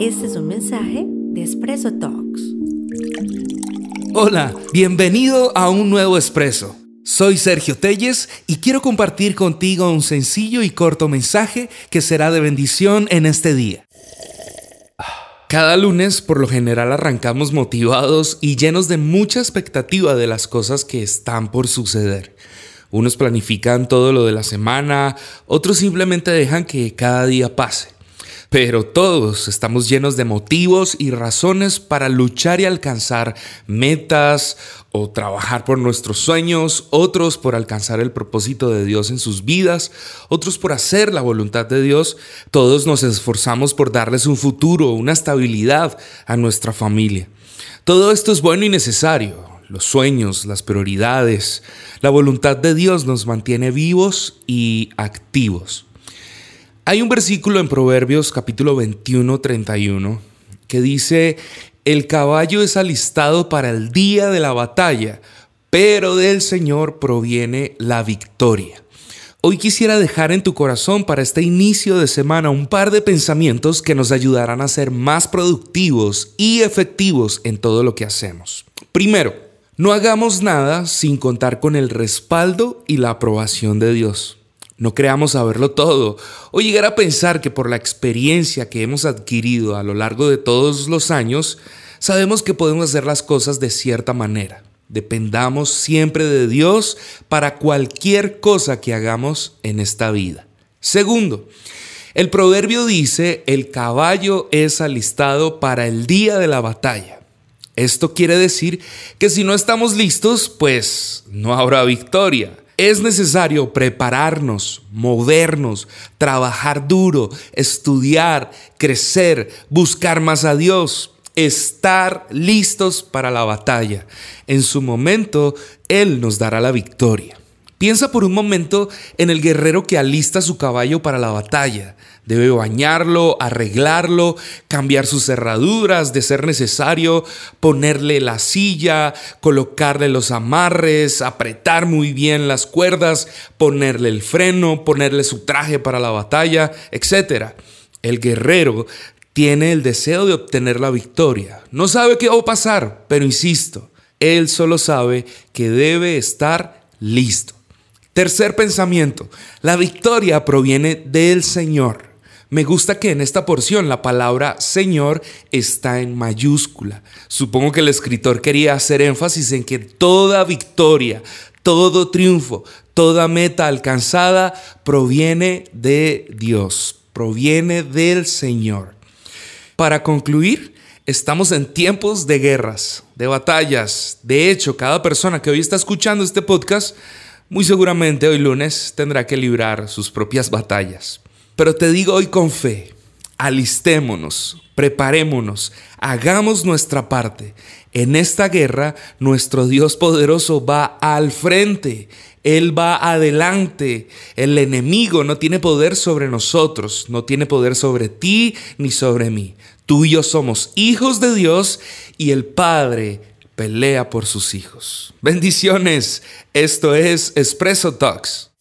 Este es un mensaje de Espresso Talks. Hola, bienvenido a un nuevo Espresso. Soy Sergio Telles y quiero compartir contigo un sencillo y corto mensaje que será de bendición en este día. Cada lunes por lo general arrancamos motivados y llenos de mucha expectativa de las cosas que están por suceder. Unos planifican todo lo de la semana, otros simplemente dejan que cada día pase. Pero todos estamos llenos de motivos y razones para luchar y alcanzar metas o trabajar por nuestros sueños, otros por alcanzar el propósito de Dios en sus vidas, otros por hacer la voluntad de Dios. Todos nos esforzamos por darles un futuro, una estabilidad a nuestra familia. Todo esto es bueno y necesario. Los sueños, las prioridades, la voluntad de Dios nos mantiene vivos y activos. Hay un versículo en Proverbios capítulo 21, 31 que dice, el caballo es alistado para el día de la batalla, pero del Señor proviene la victoria. Hoy quisiera dejar en tu corazón para este inicio de semana un par de pensamientos que nos ayudarán a ser más productivos y efectivos en todo lo que hacemos. Primero, no hagamos nada sin contar con el respaldo y la aprobación de Dios. No creamos saberlo todo o llegar a pensar que por la experiencia que hemos adquirido a lo largo de todos los años, sabemos que podemos hacer las cosas de cierta manera. Dependamos siempre de Dios para cualquier cosa que hagamos en esta vida. Segundo, el proverbio dice, el caballo es alistado para el día de la batalla. Esto quiere decir que si no estamos listos, pues no habrá victoria. Es necesario prepararnos, movernos, trabajar duro, estudiar, crecer, buscar más a Dios, estar listos para la batalla. En su momento, Él nos dará la victoria. Piensa por un momento en el guerrero que alista su caballo para la batalla. Debe bañarlo, arreglarlo, cambiar sus cerraduras, de ser necesario, ponerle la silla, colocarle los amarres, apretar muy bien las cuerdas, ponerle el freno, ponerle su traje para la batalla, etc. El guerrero tiene el deseo de obtener la victoria. No sabe qué va a pasar, pero insisto, él solo sabe que debe estar listo. Tercer pensamiento, la victoria proviene del Señor. Me gusta que en esta porción la palabra Señor está en mayúscula. Supongo que el escritor quería hacer énfasis en que toda victoria, todo triunfo, toda meta alcanzada proviene de Dios, proviene del Señor. Para concluir, estamos en tiempos de guerras, de batallas. De hecho, cada persona que hoy está escuchando este podcast muy seguramente hoy lunes tendrá que librar sus propias batallas. Pero te digo hoy con fe, alistémonos, preparémonos, hagamos nuestra parte. En esta guerra, nuestro Dios poderoso va al frente, Él va adelante. El enemigo no tiene poder sobre nosotros, no tiene poder sobre ti ni sobre mí. Tú y yo somos hijos de Dios y el Padre pelea por sus hijos. Bendiciones, esto es Espresso Talks.